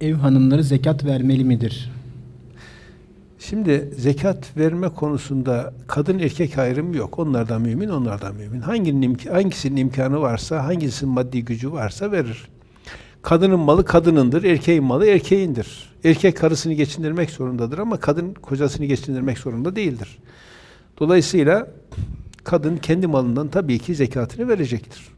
ev hanımları zekat vermeli midir? Şimdi zekat verme konusunda kadın erkek ayrımı yok. Onlardan mümin, onlardan mümin. Hanginin imk hangisinin imkanı varsa, hangisinin maddi gücü varsa verir. Kadının malı kadınındır, erkeğin malı erkeğindir. Erkek karısını geçindirmek zorundadır ama kadın kocasını geçindirmek zorunda değildir. Dolayısıyla kadın kendi malından tabii ki zekatını verecektir.